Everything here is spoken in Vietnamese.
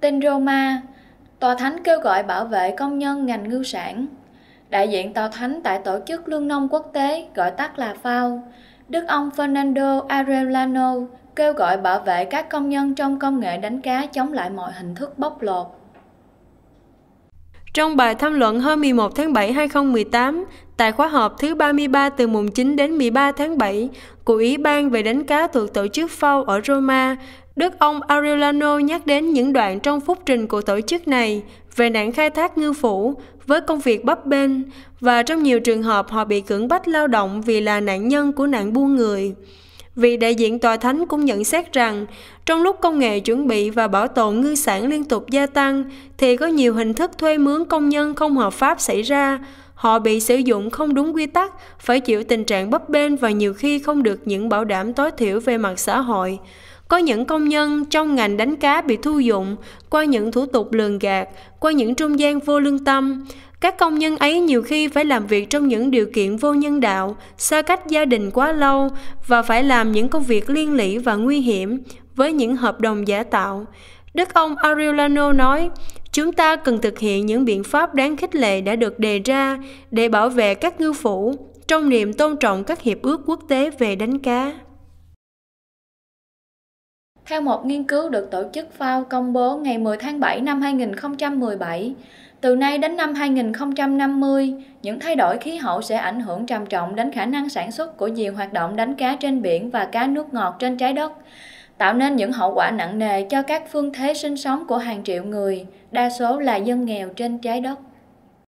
Tin Roma, Tòa Thánh kêu gọi bảo vệ công nhân ngành ngư sản. Đại diện Tòa Thánh tại Tổ chức Lương nông Quốc tế, gọi tắt là FAO, Đức ông Fernando Arellano kêu gọi bảo vệ các công nhân trong công nghệ đánh cá chống lại mọi hình thức bóc lột. Trong bài tham luận hôm 11 tháng 7 2018, tại khóa họp thứ 33 từ mùng 9 đến 13 tháng 7 của Ủy ban về đánh cá thuộc tổ chức FAO ở Roma, Đức ông Aurelano nhắc đến những đoạn trong phúc trình của tổ chức này về nạn khai thác ngư phủ với công việc bấp bênh và trong nhiều trường hợp họ bị cưỡng bách lao động vì là nạn nhân của nạn buôn người. Vị đại diện tòa thánh cũng nhận xét rằng, trong lúc công nghệ chuẩn bị và bảo tồn ngư sản liên tục gia tăng, thì có nhiều hình thức thuê mướn công nhân không hợp pháp xảy ra. Họ bị sử dụng không đúng quy tắc, phải chịu tình trạng bấp bênh và nhiều khi không được những bảo đảm tối thiểu về mặt xã hội. Có những công nhân trong ngành đánh cá bị thu dụng qua những thủ tục lường gạt, qua những trung gian vô lương tâm. Các công nhân ấy nhiều khi phải làm việc trong những điều kiện vô nhân đạo, xa cách gia đình quá lâu và phải làm những công việc liên lỉ và nguy hiểm với những hợp đồng giả tạo. Đức ông Ariolano nói, chúng ta cần thực hiện những biện pháp đáng khích lệ đã được đề ra để bảo vệ các ngư phủ trong niềm tôn trọng các hiệp ước quốc tế về đánh cá theo một nghiên cứu được tổ chức FAO công bố ngày 10 tháng 7 năm 2017, từ nay đến năm 2050, những thay đổi khí hậu sẽ ảnh hưởng trầm trọng đến khả năng sản xuất của nhiều hoạt động đánh cá trên biển và cá nước ngọt trên trái đất, tạo nên những hậu quả nặng nề cho các phương thế sinh sống của hàng triệu người, đa số là dân nghèo trên trái đất.